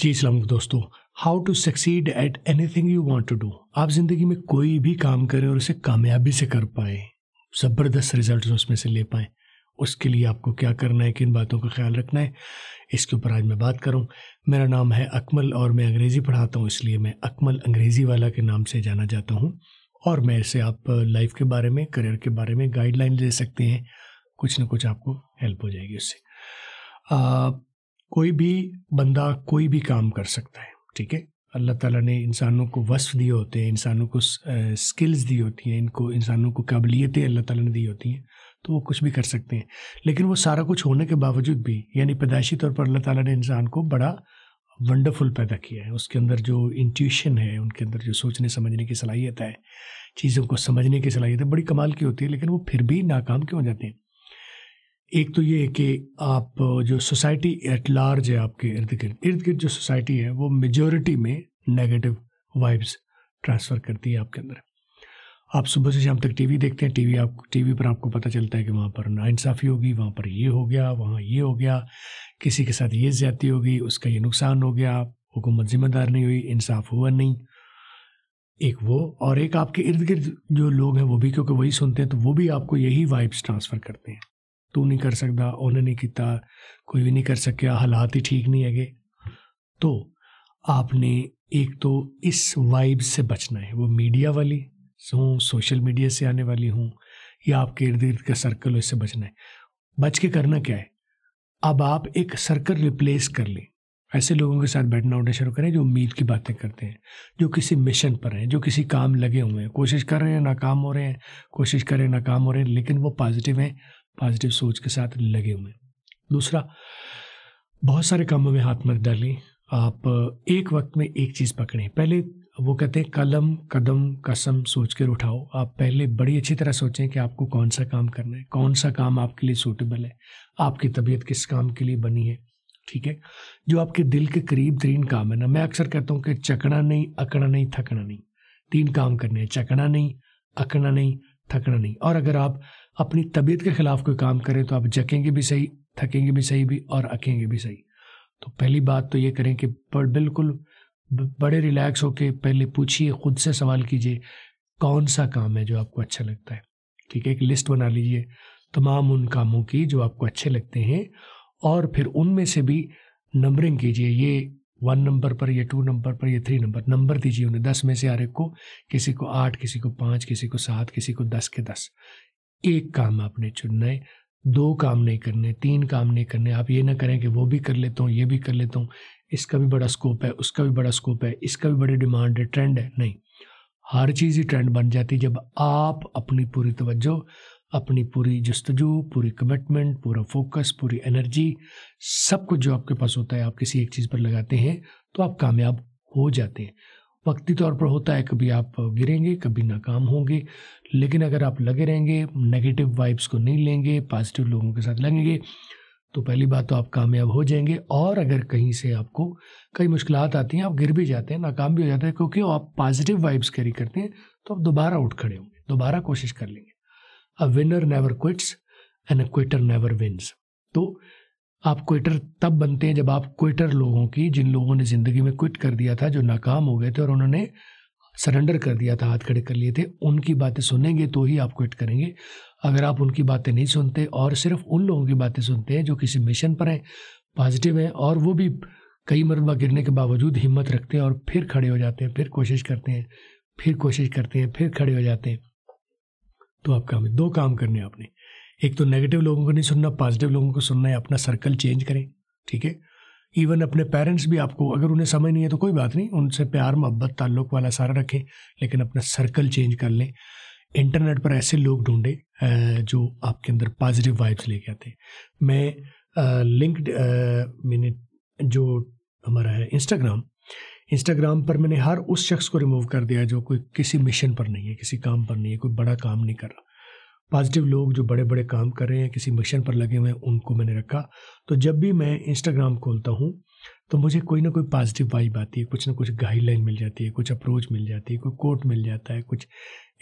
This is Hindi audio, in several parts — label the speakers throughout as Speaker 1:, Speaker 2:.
Speaker 1: जी सलाम दोस्तों how to succeed at anything you want to do आप ज़िंदगी में कोई भी काम करें और उसे कामयाबी से कर पाए ज़बरदस्त रिजल्ट उसमें से ले पाए उसके लिए आपको क्या करना है किन बातों का ख्याल रखना है इसके ऊपर आज मैं बात करूं मेरा नाम है अकमल और मैं अंग्रेज़ी पढ़ाता हूं इसलिए मैं अकमल अंग्रेज़ी वाला के नाम से जाना जाता हूं और मैं इसे आप लाइफ के बारे में करियर के बारे में गाइडलाइन ले सकते हैं कुछ ना कुछ आपको हेल्प हो जाएगी उससे कोई भी बंदा कोई भी काम कर सकता है ठीक है अल्लाह ताला ने इंसानों को वस्फ दिए होते हैं इंसानों को स्किल्स दी होती हैं इनको इंसानों को काबिलियतें अल्लाह ताला ने दी होती हैं तो वो कुछ भी कर सकते हैं लेकिन वो सारा कुछ होने के बावजूद भी यानी पैदाइशी तौर पर अल्लाह ताला ने इंसान को बड़ा वंडरफुल पैदा किया है उसके अंदर जो इंट्यूशन है उनके अंदर जो सोचने समझने की सलाहियत है चीज़ों को समझने की सलाहियत है बड़ी कमाल की होती है लेकिन वो फिर भी नाकाम क्यों हो जाते हैं एक तो ये कि आप जो सोसाइटी एट लार्ज है आपके इर्द गिर्द इर्द गिर्द जो सोसाइटी है वो मेजोरिटी में नेगेटिव वाइब्स ट्रांसफ़र करती है आपके अंदर आप सुबह से शाम तक टीवी देखते हैं टीवी आप टीवी पर आपको पता चलता है कि वहाँ पर नाइंसाफ़ी होगी वहाँ पर ये हो गया वहाँ ये हो गया किसी के साथ ये ज्यादा होगी उसका ये नुकसान हो गया हुकूमत ज़िम्मेदार नहीं हुई इंसाफ हुआ नहीं एक वो और एक आपके इर्द गिर्द जो लोग हैं वो भी क्योंकि वही सुनते हैं तो वो भी आपको यही वाइब्स ट्रांसफ़र करते हैं तू नहीं कर सकता उन्हें नहीं किया कोई भी नहीं कर सकता हालात ही ठीक नहीं है तो आपने एक तो इस वाइब से बचना है वो मीडिया वाली हूँ सोशल मीडिया से आने वाली हूँ या आपके इर्द गिर्द का सर्कल हो इससे बचना है बच के करना क्या है अब आप एक सर्कल रिप्लेस कर लें ऐसे लोगों के साथ बैठना उठना शुरू करें जो उम्मीद की बातें करते हैं जो किसी मिशन पर हैं जो किसी काम लगे हुए हैं कोशिश कर रहे हैं नाकाम हो रहे हैं कोशिश कर रहे हैं नाकाम हो रहे हैं लेकिन वो पॉजिटिव हैं पॉजिटिव सोच के साथ लगे हुए दूसरा बहुत सारे कामों में हाथ मत डालें आप एक वक्त में एक चीज़ पकड़ें पहले वो कहते हैं कलम कदम कसम सोच कर उठाओ आप पहले बड़ी अच्छी तरह सोचें कि आपको कौन सा काम करना है कौन सा काम आपके लिए सूटेबल है आपकी तबीयत किस काम के लिए बनी है ठीक है जो आपके दिल के करीब तरीन काम है ना मैं अक्सर कहता हूँ कि चकना नहीं अकड़ा नहीं थकना नहीं तीन काम करने हैं चकना नहीं अकड़ा नहीं थकना नहीं और अगर आप अपनी तबीयत के खिलाफ कोई काम करें तो आप जकेंगे भी सही थकेंगे भी सही भी और अकेंगे भी सही तो पहली बात तो ये करें कि बिल्कुल बड़े रिलैक्स होकर पहले पूछिए खुद से सवाल कीजिए कौन सा काम है जो आपको अच्छा लगता है ठीक है एक लिस्ट बना लीजिए तमाम उन कामों की जो आपको अच्छे लगते हैं और फिर उनमें से भी नंबरिंग कीजिए ये वन नंबर पर या टू नंबर पर या थ्री नंबर नंबर दीजिए उन्हें दस में से हर एक को किसी को आठ किसी को पाँच किसी को सात किसी को दस के दस एक काम आपने चुनना है दो काम नहीं करने तीन काम नहीं करने आप ये ना करें कि वो भी कर लेता हूँ ये भी कर लेता हूँ इसका भी बड़ा स्कोप है उसका भी बड़ा स्कोप है इसका भी बड़ी डिमांड है ट्रेंड है नहीं हर चीज़ ही ट्रेंड बन जाती है जब आप अपनी पूरी तवज्जो अपनी पूरी जस्तजू पूरी कमिटमेंट पूरा फोकस पूरी एनर्जी सब कुछ जो आपके पास होता है आप किसी एक चीज़ पर लगाते हैं तो आप कामयाब हो जाते हैं वक्ती तौर पर होता है कभी आप गिरेंगे कभी नाकाम होंगे लेकिन अगर आप लगे रहेंगे नेगेटिव वाइब्स को नहीं लेंगे पॉजिटिव लोगों के साथ लगेंगे तो पहली बात तो आप कामयाब हो जाएंगे और अगर कहीं से आपको कई मुश्किल आती हैं आप गिर भी जाते हैं नाकाम भी हो जाते हैं क्योंकि आप पॉजिटिव वाइब्स कैरी करते हैं तो आप दोबारा उठ खड़े होंगे दोबारा कोशिश कर लेंगे a winner never quits and a quitter never wins तो आप क्विटर तब बनते हैं जब आप क्विटर लोगों की जिन लोगों ने ज़िंदगी में क्विट कर दिया था जो नाकाम हो गए थे और उन्होंने सरेंडर कर दिया था हाथ खड़े कर लिए थे उनकी बातें सुनेंगे तो ही आप क्विट करेंगे अगर आप उनकी बातें नहीं सुनते और सिर्फ उन लोगों की बातें सुनते हैं जो किसी मिशन पर हैं पॉजिटिव हैं और वो भी कई मरतबा गिरने के बावजूद हिम्मत रखते हैं और फिर खड़े हो जाते हैं फिर कोशिश करते हैं फिर कोशिश करते हैं फिर खड़े हो जाते हैं तो आप काम दो काम करने आपने एक तो नेगेटिव लोगों को नहीं सुनना पॉजिटिव लोगों को सुनना है अपना सर्कल चेंज करें ठीक है इवन अपने पेरेंट्स भी आपको अगर उन्हें समझ नहीं है तो कोई बात नहीं उनसे प्यार मोहब्बत ताल्लुक वाला सारा रखें लेकिन अपना सर्कल चेंज कर लें इंटरनेट पर ऐसे लोग ढूंढें जो आपके अंदर पॉजिटिव वाइब्स लेके आते हैं मैं लिंक्ड मैंने जो हमारा है इंस्टाग्राम इंस्टाग्राम पर मैंने हर उस शख्स को रिमूव कर दिया जो कोई किसी मिशन पर नहीं है किसी काम पर नहीं है कोई बड़ा काम नहीं कर रहा पॉजिटिव लोग जो बड़े बड़े काम कर रहे हैं किसी मिशन पर लगे हुए हैं उनको मैंने रखा तो जब भी मैं इंस्टाग्राम खोलता हूँ तो मुझे कोई ना कोई पॉजिटिव वाइब आती है कुछ ना कुछ गाइडलाइन मिल जाती है कुछ अप्रोच मिल जाती है कोई कोट मिल जाता है कुछ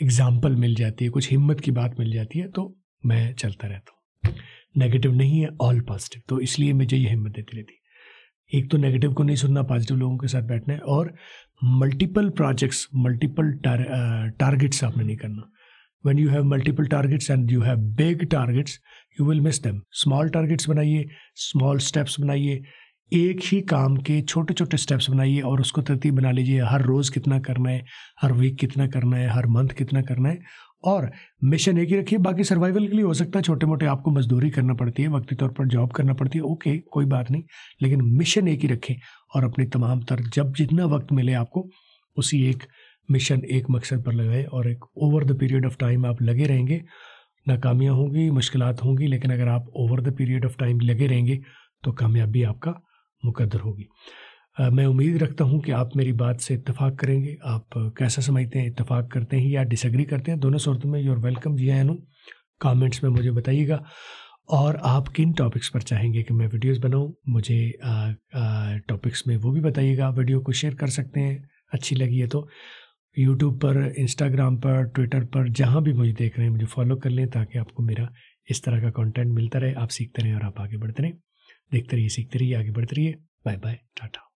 Speaker 1: एग्जाम्पल मिल जाती है कुछ हिम्मत की बात मिल जाती है तो मैं चलता रहता हूँ नेगेटिव नहीं है ऑल पॉजिटिव तो इसलिए मुझे ये हिम्मत देती रहती एक तो नेगेटिव को नहीं सुनना पॉजिटिव लोगों के साथ बैठना है और मल्टीपल प्रोजेक्ट्स मल्टीपल टारगेट्स आपने नहीं करना when you have multiple targets and you have big targets you will miss them small targets बनाइए small steps बनाइए एक ही काम के छोटे छोटे स्टेप्स बनाइए और उसको तरतीब बना लीजिए हर रोज़ कितना करना है हर वीक कितना करना है हर मंथ कितना करना है और मिशन एक ही रखिए बाकी सर्वाइवल के लिए हो सकता है छोटे मोटे आपको मजदूरी करना पड़ती है वक्ती तौर पर जॉब करना पड़ती है ओके कोई बात नहीं लेकिन मिशन एक ही रखें और अपने तमाम तर जब जितना वक्त मिले आपको उसी एक मिशन एक मकसद पर लगाए और एक over the period of time आप लगे रहेंगे नाकामियाँ होंगी मुश्किल होंगी लेकिन अगर आप over the period of time लगे रहेंगे तो कामयाबी आपका मुकद्र होगी मैं उम्मीद रखता हूँ कि आप मेरी बात से इतफाक़ करेंगे आप कैसा समझते हैं इतफाक़ करते हैं या डिसग्री करते हैं दोनों सूरतों में योर वेलकम जी आई कमेंट्स में मुझे बताइएगा और आप किन टॉपिक्स पर चाहेंगे कि मैं वीडियोस बनाऊं मुझे टॉपिक्स में वो भी बताइएगा वीडियो को शेयर कर सकते हैं अच्छी लगी है तो यूट्यूब पर इंस्टाग्राम पर ट्विटर पर जहाँ भी मुझे देख रहे हैं मुझे फॉलो कर लें ताकि आपको मेरा इस तरह का कंटेंट मिलता रहे आप सीखते रहें और आप आगे बढ़ते रहें देखते रहिए सीखते रहिए आगे बढ़ते रहिए बाय बाय टाटा